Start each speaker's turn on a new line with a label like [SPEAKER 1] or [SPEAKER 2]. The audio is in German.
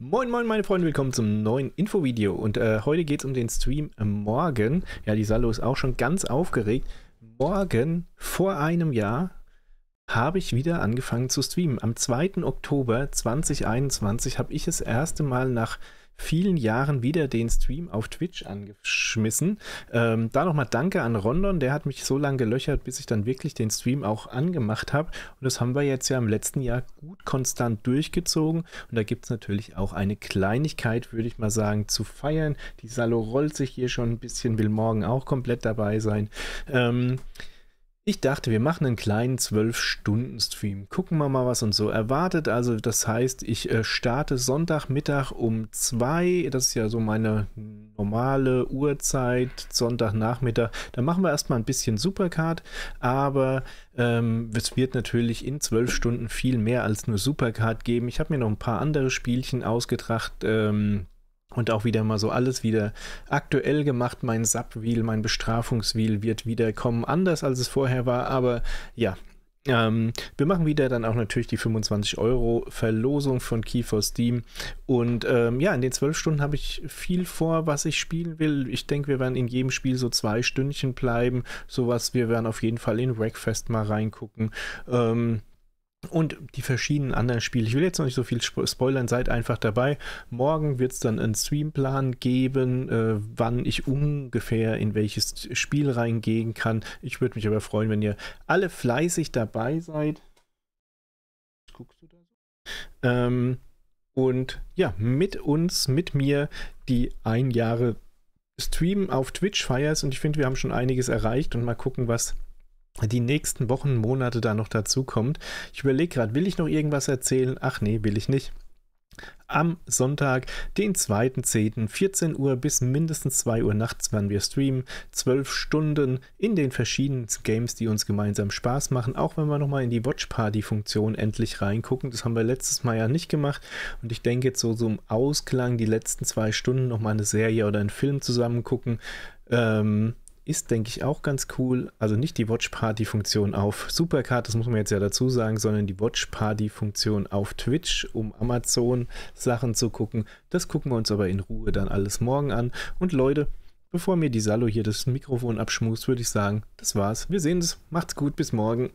[SPEAKER 1] Moin, moin, meine Freunde, willkommen zum neuen Infovideo. Und äh, heute geht es um den Stream morgen. Ja, die Salo ist auch schon ganz aufgeregt. Morgen, vor einem Jahr, habe ich wieder angefangen zu streamen. Am 2. Oktober 2021 habe ich das erste Mal nach vielen Jahren wieder den Stream auf Twitch angeschmissen. Ähm, da nochmal Danke an Rondon, der hat mich so lange gelöchert, bis ich dann wirklich den Stream auch angemacht habe. Und das haben wir jetzt ja im letzten Jahr gut konstant durchgezogen. Und da gibt es natürlich auch eine Kleinigkeit, würde ich mal sagen, zu feiern. Die Salo rollt sich hier schon ein bisschen, will morgen auch komplett dabei sein. Ähm, ich dachte, wir machen einen kleinen 12-Stunden-Stream. Gucken wir mal, was uns so erwartet. Also das heißt, ich äh, starte Sonntagmittag um 2. Das ist ja so meine normale Uhrzeit, Sonntagnachmittag. Da machen wir erstmal ein bisschen Supercard. Aber ähm, es wird natürlich in 12 Stunden viel mehr als nur Supercard geben. Ich habe mir noch ein paar andere Spielchen ausgedacht. Ähm, und auch wieder mal so alles wieder aktuell gemacht. Mein Sub-Wheel, mein Bestrafungswheel wird wieder kommen, anders als es vorher war. Aber ja, ähm, wir machen wieder dann auch natürlich die 25 Euro Verlosung von Key for Steam. Und ähm, ja, in den zwölf Stunden habe ich viel vor, was ich spielen will. Ich denke, wir werden in jedem Spiel so zwei Stündchen bleiben. Sowas, wir werden auf jeden Fall in Wreckfest mal reingucken. Ähm, und die verschiedenen anderen Spiele. Ich will jetzt noch nicht so viel spoilern, seid einfach dabei. Morgen wird es dann einen Streamplan geben, äh, wann ich ungefähr in welches Spiel reingehen kann. Ich würde mich aber freuen, wenn ihr alle fleißig dabei seid. Was guckst du da so? Ähm, und ja, mit uns, mit mir die ein Jahre Stream auf Twitch feierst und ich finde, wir haben schon einiges erreicht und mal gucken, was die nächsten Wochen, Monate da noch dazu kommt. Ich überlege gerade, will ich noch irgendwas erzählen? Ach nee, will ich nicht. Am Sonntag, den 2.10., 14 Uhr bis mindestens 2 Uhr nachts werden wir streamen. 12 Stunden in den verschiedenen Games, die uns gemeinsam Spaß machen. Auch wenn wir nochmal in die Watch Party-Funktion endlich reingucken. Das haben wir letztes Mal ja nicht gemacht. Und ich denke jetzt so, so im Ausklang die letzten zwei Stunden nochmal eine Serie oder einen Film zusammen gucken. Ähm, ist, denke ich, auch ganz cool. Also nicht die Watch Party Funktion auf Supercard, das muss man jetzt ja dazu sagen, sondern die Watch Party Funktion auf Twitch, um Amazon Sachen zu gucken. Das gucken wir uns aber in Ruhe dann alles morgen an. Und Leute, bevor mir die Salo hier das Mikrofon abschmust, würde ich sagen, das war's. Wir sehen uns. Macht's gut, bis morgen.